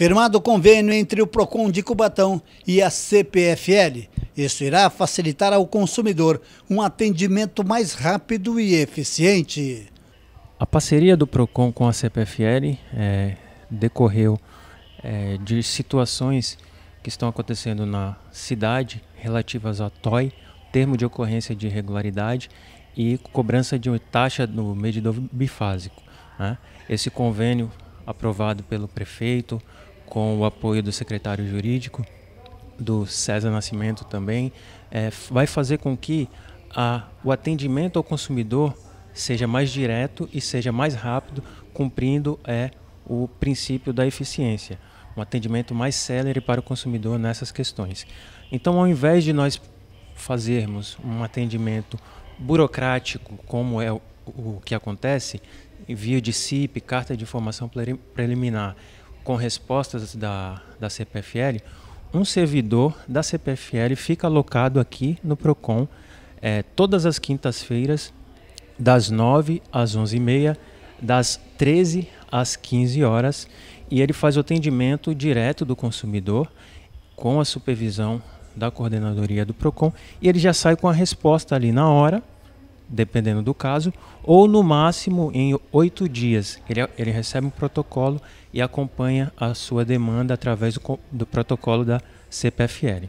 Firmado o convênio entre o PROCON de Cubatão e a CPFL. Isso irá facilitar ao consumidor um atendimento mais rápido e eficiente. A parceria do PROCON com a CPFL é, decorreu é, de situações que estão acontecendo na cidade relativas a TOI, termo de ocorrência de irregularidade e cobrança de taxa no medidor bifásico. Né? Esse convênio aprovado pelo prefeito, com o apoio do secretário jurídico, do César Nascimento também, é, vai fazer com que a, o atendimento ao consumidor seja mais direto e seja mais rápido, cumprindo é, o princípio da eficiência. Um atendimento mais célere para o consumidor nessas questões. Então, ao invés de nós fazermos um atendimento burocrático, como é o, o que acontece, envio de CIP, carta de informação preliminar, com respostas da, da CPFL, um servidor da CPFL fica alocado aqui no PROCON é, todas as quintas-feiras, das 9 às 11h30, das 13 às 15 horas, e ele faz o atendimento direto do consumidor com a supervisão da coordenadoria do PROCON e ele já sai com a resposta ali na hora dependendo do caso, ou no máximo em oito dias. Ele, ele recebe um protocolo e acompanha a sua demanda através do, do protocolo da CPFL.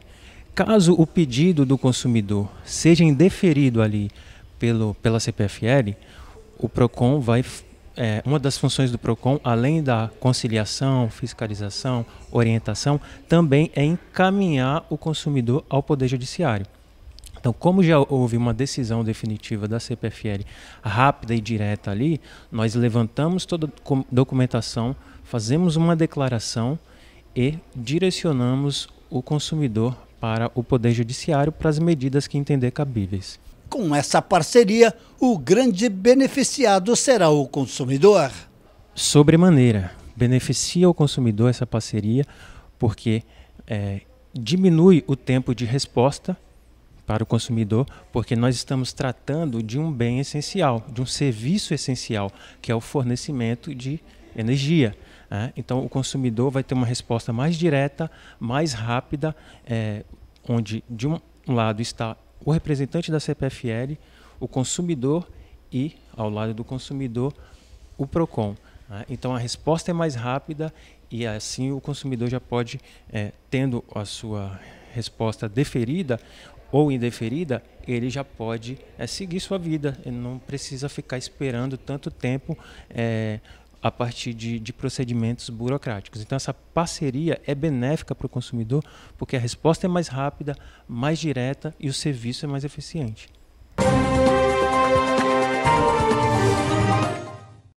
Caso o pedido do consumidor seja indeferido ali pelo, pela CPFL, o PROCON vai. É, uma das funções do PROCON, além da conciliação, fiscalização, orientação, também é encaminhar o consumidor ao Poder Judiciário. Então, como já houve uma decisão definitiva da CPFL rápida e direta ali, nós levantamos toda a documentação, fazemos uma declaração e direcionamos o consumidor para o Poder Judiciário para as medidas que entender cabíveis. Com essa parceria, o grande beneficiado será o consumidor. Sobremaneira, beneficia o consumidor essa parceria porque é, diminui o tempo de resposta para o consumidor, porque nós estamos tratando de um bem essencial, de um serviço essencial, que é o fornecimento de energia. Né? Então, o consumidor vai ter uma resposta mais direta, mais rápida, é, onde de um lado está o representante da CPFL, o consumidor e, ao lado do consumidor, o PROCON. Né? Então, a resposta é mais rápida e, assim, o consumidor já pode, é, tendo a sua resposta deferida ou indeferida, ele já pode é, seguir sua vida. Ele não precisa ficar esperando tanto tempo é, a partir de, de, procedimentos burocráticos. Então, essa parceria é benéfica para o consumidor, porque a resposta é mais rápida, mais direta e o serviço é mais eficiente.